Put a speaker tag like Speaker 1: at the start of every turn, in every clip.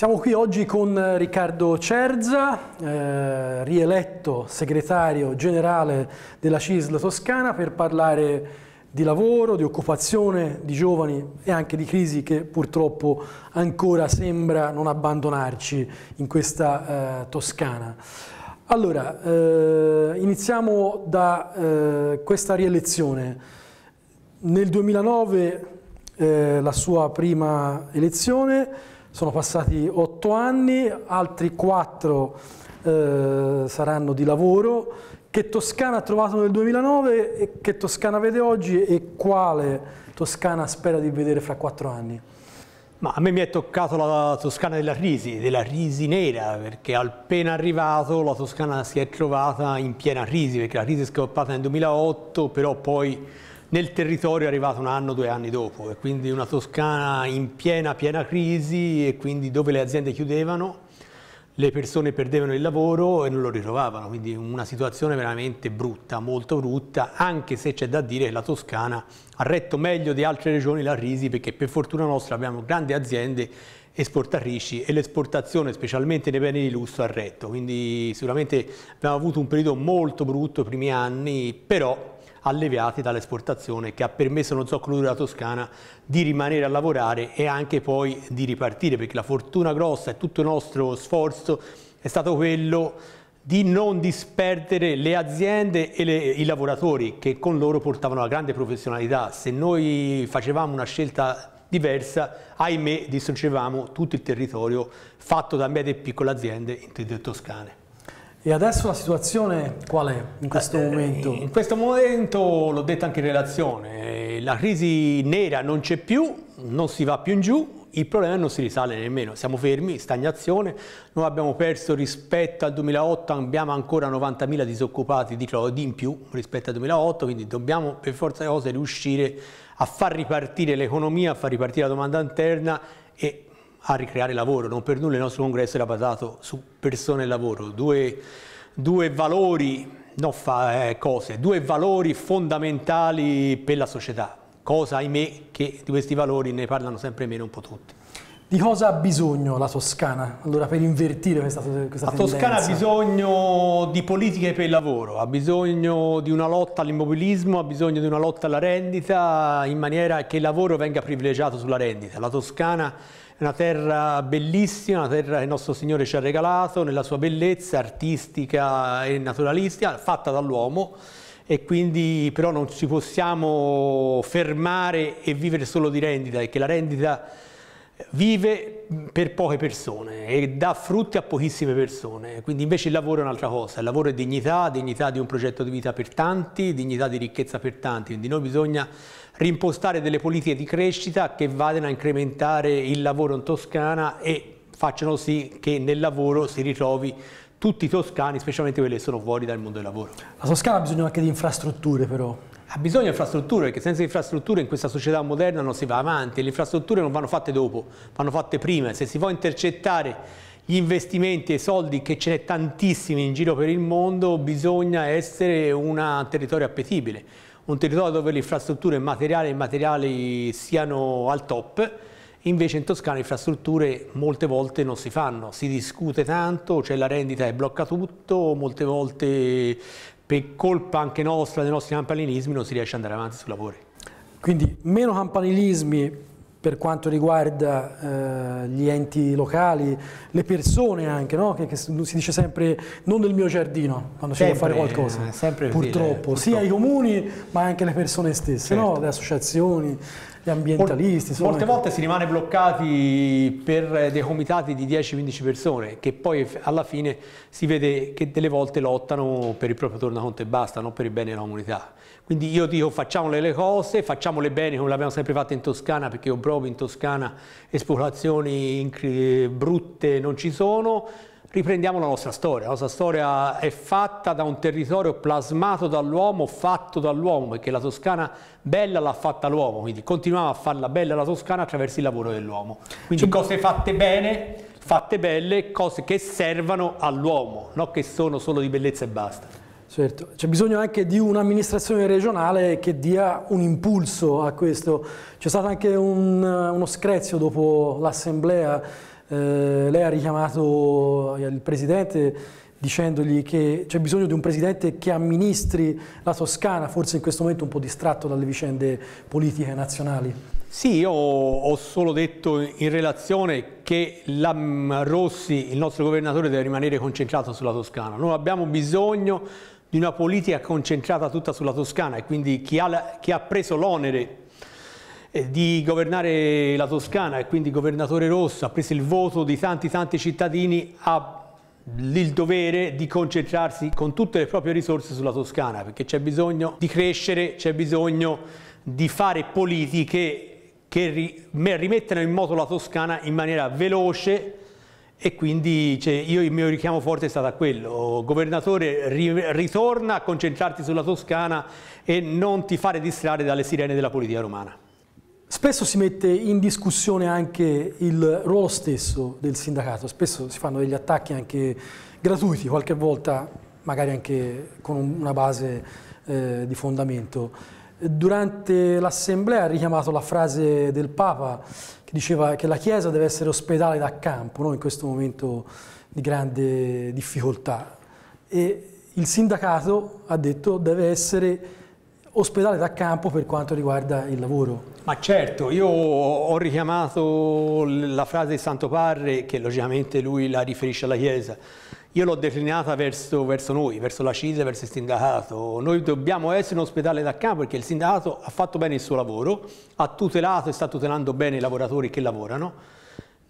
Speaker 1: Siamo qui oggi con eh, Riccardo Cerza, eh, rieletto segretario generale della CISL Toscana per parlare di lavoro, di occupazione, di giovani e anche di crisi che purtroppo ancora sembra non abbandonarci in questa eh, Toscana. Allora, eh, iniziamo da eh, questa rielezione. Nel 2009 eh, la sua prima elezione sono passati otto anni, altri quattro eh, saranno di lavoro. Che Toscana ha trovato nel 2009, e che Toscana vede oggi e quale Toscana spera di vedere fra quattro anni?
Speaker 2: Ma a me mi è toccato la Toscana della crisi, della crisi nera, perché appena arrivato la Toscana si è trovata in piena crisi, perché la crisi è scoppiata nel 2008, però poi nel territorio è arrivato un anno, due anni dopo e quindi una Toscana in piena, piena crisi e quindi dove le aziende chiudevano le persone perdevano il lavoro e non lo ritrovavano, quindi una situazione veramente brutta, molto brutta, anche se c'è da dire che la Toscana ha retto meglio di altre regioni la crisi perché per fortuna nostra abbiamo grandi aziende esportatrici e l'esportazione specialmente nei beni di lusso ha retto, quindi sicuramente abbiamo avuto un periodo molto brutto i primi anni, però alleviati dall'esportazione che ha permesso non so club della Toscana di rimanere a lavorare e anche poi di ripartire perché la fortuna grossa e tutto il nostro sforzo è stato quello di non disperdere le aziende e le, i lavoratori che con loro portavano la grande professionalità. Se noi facevamo una scelta diversa, ahimè distruggevamo tutto il territorio fatto da medie e piccole aziende in toscane.
Speaker 1: E adesso la situazione qual è in questo ah, eh, momento? In
Speaker 2: questo momento, l'ho detto anche in relazione, eh, la crisi nera non c'è più, non si va più in giù, il problema non si risale nemmeno, siamo fermi, stagnazione, noi abbiamo perso rispetto al 2008, abbiamo ancora 90.000 disoccupati cioè, di in più rispetto al 2008, quindi dobbiamo per forza di cose riuscire a far ripartire l'economia, a far ripartire la domanda interna e a ricreare lavoro. Non per nulla il nostro congresso era basato su persone e lavoro, due, due valori, no, fa, eh, cose, due valori fondamentali per la società, cosa ahimè che di questi valori ne parlano sempre meno un po' tutti.
Speaker 1: Di cosa ha bisogno la Toscana allora, per invertire questa, questa la tendenza? La Toscana ha
Speaker 2: bisogno di politiche per il lavoro, ha bisogno di una lotta all'immobilismo, ha bisogno di una lotta alla rendita in maniera che il lavoro venga privilegiato sulla rendita. La Toscana una terra bellissima, una terra che il nostro Signore ci ha regalato nella sua bellezza artistica e naturalistica, fatta dall'uomo e quindi però non ci possiamo fermare e vivere solo di rendita, perché la rendita vive per poche persone e dà frutti a pochissime persone, quindi invece il lavoro è un'altra cosa, il lavoro è dignità, dignità di un progetto di vita per tanti, dignità di ricchezza per tanti, quindi noi bisogna rimpostare delle politiche di crescita che vadano a incrementare il lavoro in Toscana e facciano sì che nel lavoro si ritrovi tutti i toscani, specialmente quelli che sono fuori dal mondo del lavoro.
Speaker 1: La Toscana ha bisogno anche di infrastrutture però
Speaker 2: ha bisogno di infrastrutture, perché senza infrastrutture in questa società moderna non si va avanti, le infrastrutture non vanno fatte dopo, vanno fatte prima, se si può intercettare gli investimenti e i soldi che ce n'è tantissimi in giro per il mondo, bisogna essere un territorio appetibile, un territorio dove le infrastrutture materiali e immateriali siano al top, invece in Toscana le infrastrutture molte volte non si fanno, si discute tanto, c'è cioè la rendita che blocca tutto, molte volte per colpa anche nostra, dei nostri campanilismi, non si riesce ad andare avanti sui lavori.
Speaker 1: Quindi meno campanilismi per quanto riguarda eh, gli enti locali, le persone anche, no? che, che, si dice sempre non nel mio giardino quando si da fare qualcosa, eh, purtroppo, così, eh, purtroppo, sia i comuni ma anche le persone stesse, certo. no? le associazioni, ambientalisti. Molte che... volte
Speaker 2: si rimane bloccati per dei comitati di 10-15 persone che poi alla fine si vede che delle volte lottano per il proprio tornaconto e basta, non per il bene della comunità. Quindi io dico facciamole le cose, facciamole bene come l'abbiamo sempre fatto in Toscana perché io provo in Toscana e spopolazioni brutte non ci sono, Riprendiamo la nostra storia, la nostra storia è fatta da un territorio plasmato dall'uomo, fatto dall'uomo, perché la Toscana bella l'ha fatta l'uomo, quindi continuiamo a farla bella la Toscana attraverso il lavoro dell'uomo. Quindi cioè, cose fatte bene, fatte belle, cose che servano all'uomo, non che sono solo di bellezza e basta.
Speaker 1: Certo, c'è bisogno anche di un'amministrazione regionale che dia un impulso a questo. C'è stato anche un, uno screzio dopo l'assemblea eh, lei ha richiamato eh, il presidente dicendogli che c'è bisogno di un presidente che amministri la Toscana, forse in questo momento un po' distratto dalle vicende politiche nazionali.
Speaker 2: Sì, io ho solo detto in relazione che la Rossi, il nostro governatore, deve rimanere concentrato sulla Toscana. Noi abbiamo bisogno di una politica concentrata tutta sulla Toscana e quindi chi ha, chi ha preso l'onere eh, di governare la Toscana e quindi governatore rosso, ha preso il voto di tanti tanti cittadini, ha il dovere di concentrarsi con tutte le proprie risorse sulla Toscana, perché c'è bisogno di crescere, c'è bisogno di fare politiche che rimettano in moto la Toscana in maniera veloce e quindi cioè, io il mio richiamo forte è stato a quello, governatore ri ritorna a concentrarti sulla Toscana e non ti fare distrarre dalle sirene della politica romana.
Speaker 1: Spesso si mette in discussione anche il ruolo stesso del sindacato, spesso si fanno degli attacchi anche gratuiti, qualche volta magari anche con una base eh, di fondamento. Durante l'assemblea ha richiamato la frase del Papa che diceva che la Chiesa deve essere ospedale da campo, no? in questo momento di grande difficoltà. E il sindacato, ha detto, deve essere ospedale da campo per quanto riguarda il lavoro.
Speaker 2: Ma certo, io ho richiamato la frase di Santo Padre che logicamente lui la riferisce alla Chiesa. Io l'ho declinata verso, verso, noi, verso la CISA, verso il sindacato. Noi dobbiamo essere un ospedale da campo perché il sindacato ha fatto bene il suo lavoro, ha tutelato e sta tutelando bene i lavoratori che lavorano.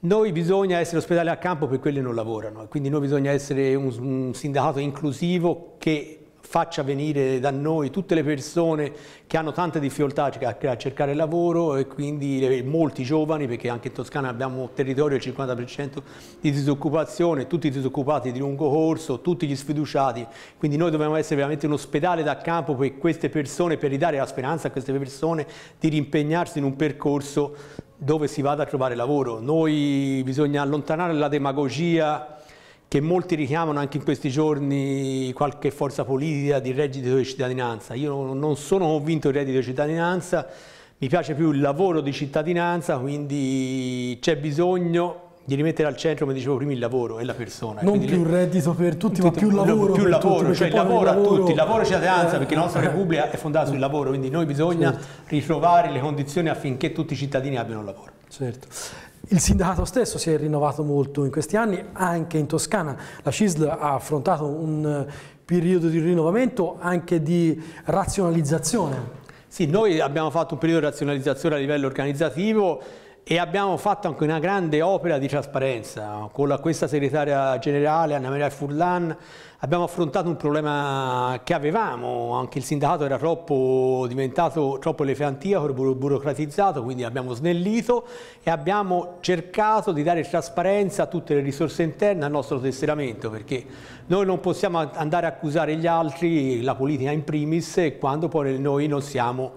Speaker 2: Noi bisogna essere ospedale a campo per quelli che non lavorano, quindi noi bisogna essere un, un sindacato inclusivo che faccia venire da noi tutte le persone che hanno tante difficoltà a cercare lavoro e quindi molti giovani, perché anche in Toscana abbiamo un territorio del 50% di disoccupazione, tutti i disoccupati di lungo corso, tutti gli sfiduciati, quindi noi dobbiamo essere veramente un ospedale da campo per queste persone, per ridare la speranza a queste persone di rimpegnarsi in un percorso dove si vada a trovare lavoro. Noi bisogna allontanare la demagogia che molti richiamano anche in questi giorni qualche forza politica di reddito di cittadinanza. Io non sono convinto del reddito di cittadinanza, mi piace più il lavoro di cittadinanza, quindi c'è bisogno di rimettere al centro, come dicevo prima, il lavoro e la persona. Non più
Speaker 1: le... reddito per tutti, ma più lavoro. Più lavoro, tutti, cioè il lavoro a lavoro... tutti, il lavoro e cittadinanza, perché la nostra eh.
Speaker 2: Repubblica è fondata sul lavoro, quindi noi bisogna certo. ritrovare le condizioni affinché tutti i cittadini abbiano lavoro.
Speaker 1: Certo. Il sindacato stesso si è rinnovato molto in questi anni, anche in Toscana. La CISL ha affrontato un eh, periodo di rinnovamento anche di razionalizzazione.
Speaker 2: Sì, noi abbiamo fatto un periodo di razionalizzazione a livello organizzativo e abbiamo fatto anche una grande opera di trasparenza con la, questa segretaria generale Anna Maria Furlan abbiamo affrontato un problema che avevamo, anche il sindacato era troppo, diventato troppo elefantiaco, burocratizzato, quindi abbiamo snellito e abbiamo cercato di dare trasparenza a tutte le risorse interne al nostro tesseramento, perché noi non possiamo andare a accusare gli altri, la politica in primis, quando poi noi non siamo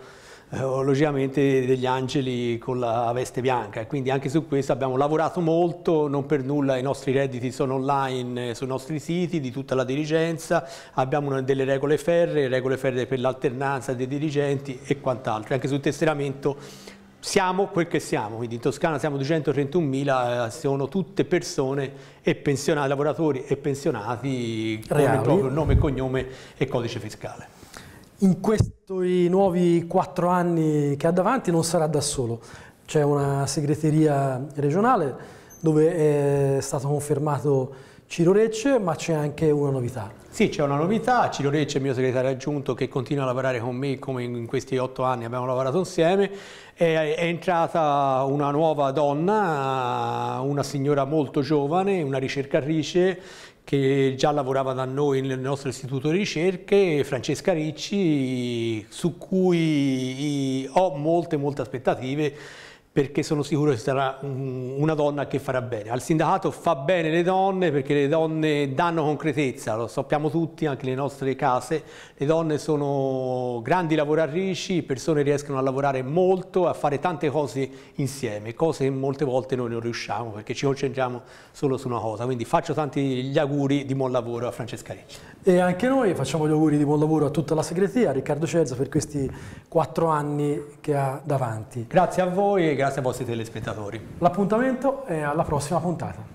Speaker 2: eh, logicamente degli angeli con la veste bianca e quindi anche su questo abbiamo lavorato molto, non per nulla i nostri redditi sono online eh, sui nostri siti di tutta la dirigenza, abbiamo delle regole ferre, regole ferre per l'alternanza dei dirigenti e quant'altro, anche sul tesseramento siamo quel che siamo, quindi in Toscana siamo 231.000, eh, sono tutte persone e pensionati, lavoratori e pensionati Reali. con il proprio nome, cognome e codice fiscale
Speaker 1: in questi nuovi quattro anni che ha davanti non sarà da solo. C'è una segreteria regionale dove è stato confermato Ciro Recce, ma c'è anche una novità.
Speaker 2: Sì, c'è una novità. Ciro Recce, mio segretario aggiunto, che continua a lavorare con me come in questi otto anni abbiamo lavorato insieme, è, è entrata una nuova donna, una signora molto giovane, una ricercatrice che già lavorava da noi nel nostro istituto di ricerche, Francesca Ricci, su cui ho molte, molte aspettative perché sono sicuro che sarà una donna che farà bene. Al sindacato fa bene le donne perché le donne danno concretezza, lo sappiamo tutti, anche nelle nostre case, le donne sono grandi lavoratrici, persone riescono a lavorare molto, a fare tante cose insieme, cose che molte volte noi non riusciamo perché ci concentriamo solo su una cosa, quindi faccio tanti gli auguri di buon lavoro a Francesca Ricci.
Speaker 1: E anche noi facciamo gli auguri di buon lavoro a tutta la segreteria, a Riccardo Cezza per questi quattro anni che ha davanti.
Speaker 2: Grazie a voi e grazie grazie ai vostri telespettatori.
Speaker 1: L'appuntamento è alla prossima puntata.